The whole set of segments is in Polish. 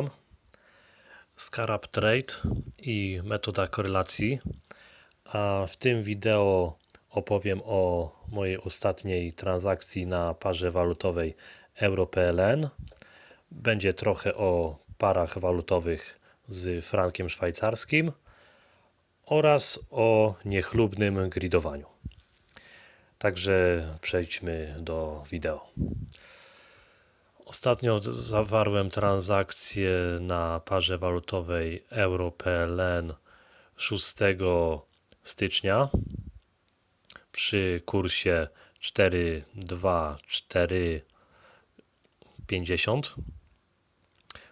witam. Scarab Trade i metoda korelacji. A w tym wideo opowiem o mojej ostatniej transakcji na parze walutowej euro Będzie trochę o parach walutowych z frankiem szwajcarskim oraz o niechlubnym gridowaniu. Także przejdźmy do wideo. Ostatnio zawarłem transakcję na parze walutowej eur pln 6 stycznia przy kursie 4,2450.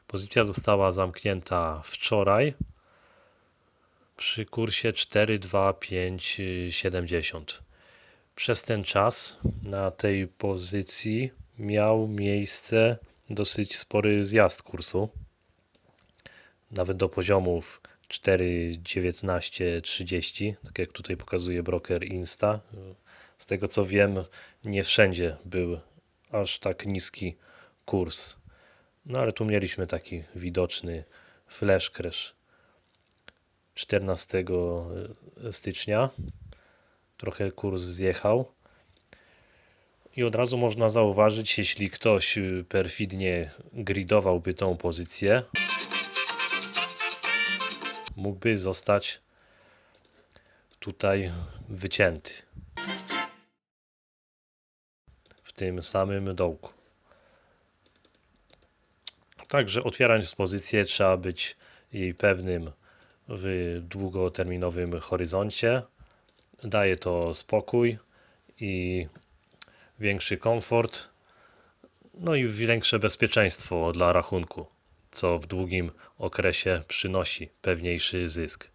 Pozycja została zamknięta wczoraj przy kursie 4,2570. Przez ten czas na tej pozycji miał miejsce dosyć spory zjazd kursu, nawet do poziomów 4,19,30, tak jak tutaj pokazuje broker Insta. Z tego co wiem, nie wszędzie był aż tak niski kurs. No ale tu mieliśmy taki widoczny flash crash 14 stycznia. Trochę kurs zjechał. I od razu można zauważyć, jeśli ktoś y, perfidnie gridowałby tą pozycję, mógłby zostać tutaj wycięty w tym samym dołku. Także otwierając pozycję trzeba być jej pewnym w długoterminowym horyzoncie. Daje to spokój i większy komfort, no i większe bezpieczeństwo dla rachunku, co w długim okresie przynosi pewniejszy zysk.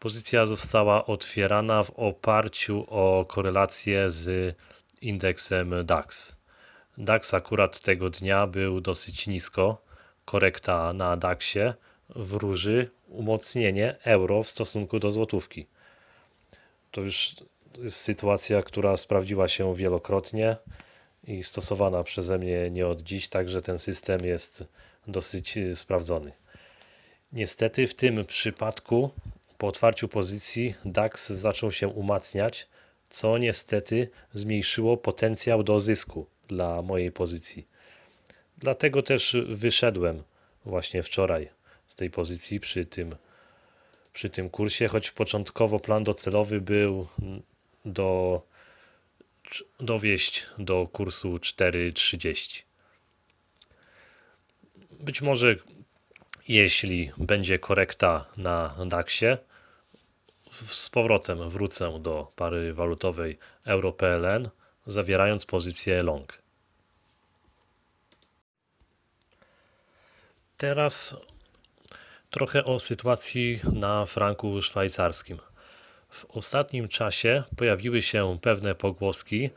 Pozycja została otwierana w oparciu o korelację z indeksem DAX. DAX akurat tego dnia był dosyć nisko, korekta na DAXie wróży umocnienie euro w stosunku do złotówki. To już jest sytuacja, która sprawdziła się wielokrotnie i stosowana przeze mnie nie od dziś, także ten system jest dosyć y, sprawdzony. Niestety w tym przypadku po otwarciu pozycji DAX zaczął się umacniać, co niestety zmniejszyło potencjał do zysku dla mojej pozycji. Dlatego też wyszedłem właśnie wczoraj z tej pozycji przy tym, przy tym kursie, choć początkowo plan docelowy był mm, do, dowieść do kursu 4.30. Być może jeśli będzie korekta na DAX-ie, z powrotem wrócę do pary walutowej euro-PLN, zawierając pozycję long. Teraz trochę o sytuacji na franku szwajcarskim. W ostatnim czasie pojawiły się pewne pogłoski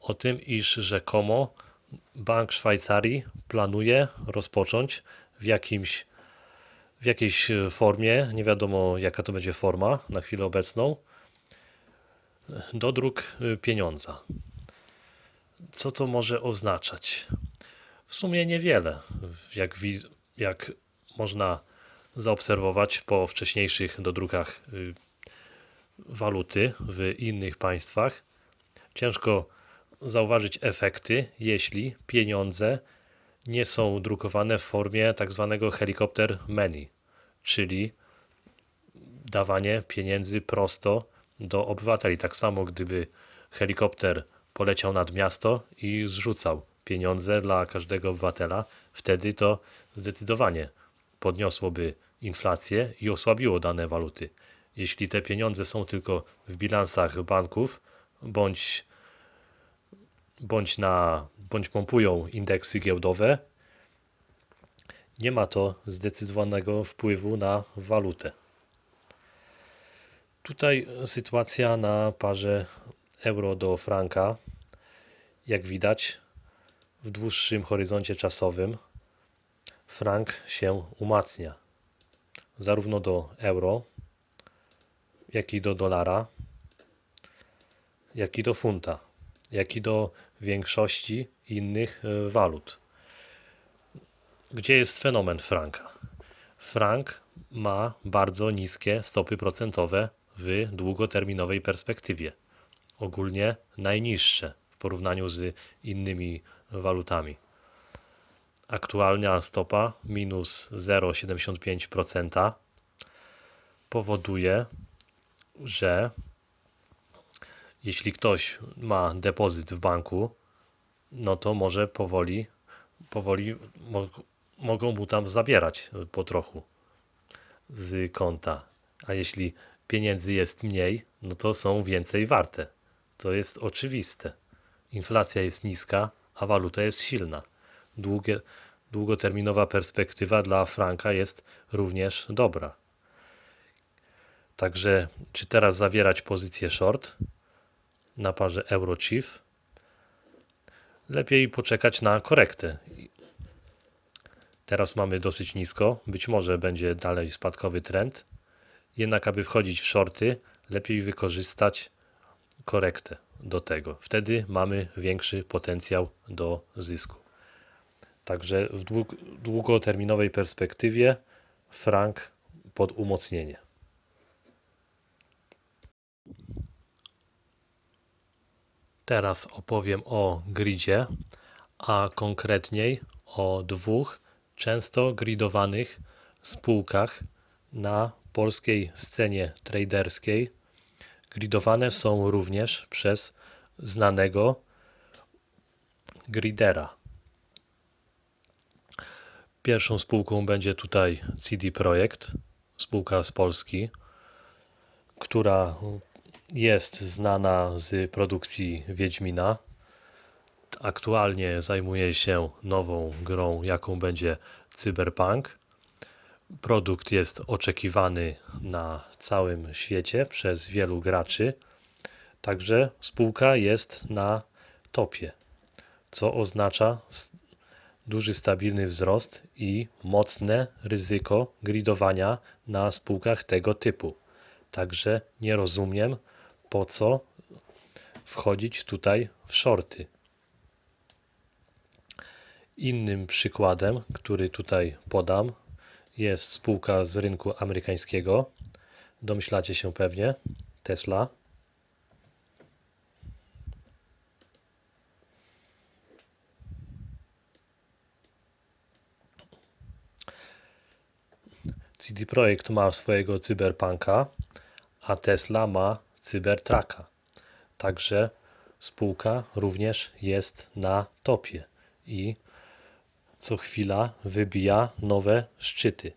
o tym, iż rzekomo Bank Szwajcarii planuje rozpocząć w jakimś w jakiejś formie, nie wiadomo jaka to będzie forma na chwilę obecną, dodruk pieniądza. Co to może oznaczać? W sumie niewiele, jak, jak można zaobserwować po wcześniejszych dodrukach y, waluty w innych państwach. Ciężko zauważyć efekty, jeśli pieniądze nie są drukowane w formie tak zwanego helikopter money, czyli dawanie pieniędzy prosto do obywateli. Tak samo gdyby helikopter poleciał nad miasto i zrzucał pieniądze dla każdego obywatela, wtedy to zdecydowanie podniosłoby inflację i osłabiło dane waluty jeśli te pieniądze są tylko w bilansach banków bądź, bądź, na, bądź pompują indeksy giełdowe, nie ma to zdecydowanego wpływu na walutę. Tutaj sytuacja na parze euro do franka, jak widać, w dłuższym horyzoncie czasowym frank się umacnia zarówno do euro, jak i do dolara, jak i do funta, jak i do większości innych e, walut. Gdzie jest fenomen franka? Frank ma bardzo niskie stopy procentowe w długoterminowej perspektywie. Ogólnie najniższe w porównaniu z innymi walutami. Aktualna stopa minus 0,75% powoduje, że jeśli ktoś ma depozyt w banku, no to może powoli, powoli mo mogą mu tam zabierać po trochu z konta. A jeśli pieniędzy jest mniej, no to są więcej warte. To jest oczywiste. Inflacja jest niska, a waluta jest silna. Długie, długoterminowa perspektywa dla franka jest również dobra. Także czy teraz zawierać pozycję short na parze euro chief? Lepiej poczekać na korektę. Teraz mamy dosyć nisko, być może będzie dalej spadkowy trend. Jednak aby wchodzić w shorty, lepiej wykorzystać korektę do tego. Wtedy mamy większy potencjał do zysku. Także w długoterminowej perspektywie frank pod umocnienie. Teraz opowiem o gridzie, a konkretniej o dwóch często gridowanych spółkach na polskiej scenie traderskiej. Gridowane są również przez znanego gridera. Pierwszą spółką będzie tutaj CD Projekt, spółka z Polski, która jest znana z produkcji Wiedźmina. Aktualnie zajmuje się nową grą, jaką będzie Cyberpunk. Produkt jest oczekiwany na całym świecie przez wielu graczy, także spółka jest na topie, co oznacza duży stabilny wzrost i mocne ryzyko gridowania na spółkach tego typu. Także nie rozumiem, po co wchodzić tutaj w shorty. Innym przykładem, który tutaj podam, jest spółka z rynku amerykańskiego. Domyślacie się pewnie, Tesla. CD Projekt ma swojego cyberpunka, a Tesla ma Cybertraka. Także spółka również jest na topie i co chwila wybija nowe szczyty.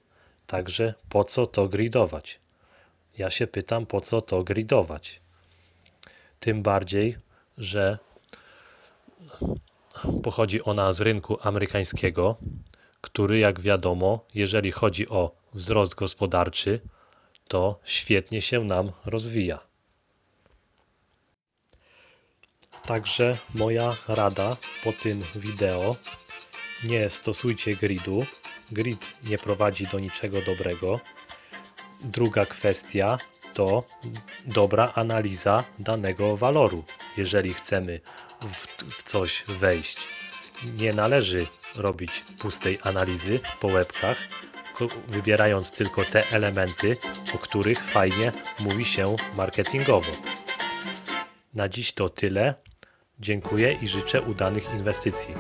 Także po co to gridować? Ja się pytam, po co to gridować? Tym bardziej, że pochodzi ona z rynku amerykańskiego, który, jak wiadomo, jeżeli chodzi o wzrost gospodarczy, to świetnie się nam rozwija. Także moja rada po tym wideo, nie stosujcie gridu. Grid nie prowadzi do niczego dobrego. Druga kwestia to dobra analiza danego waloru, jeżeli chcemy w, w coś wejść. Nie należy robić pustej analizy po łebkach, wybierając tylko te elementy, o których fajnie mówi się marketingowo. Na dziś to tyle. Dziękuję i życzę udanych inwestycji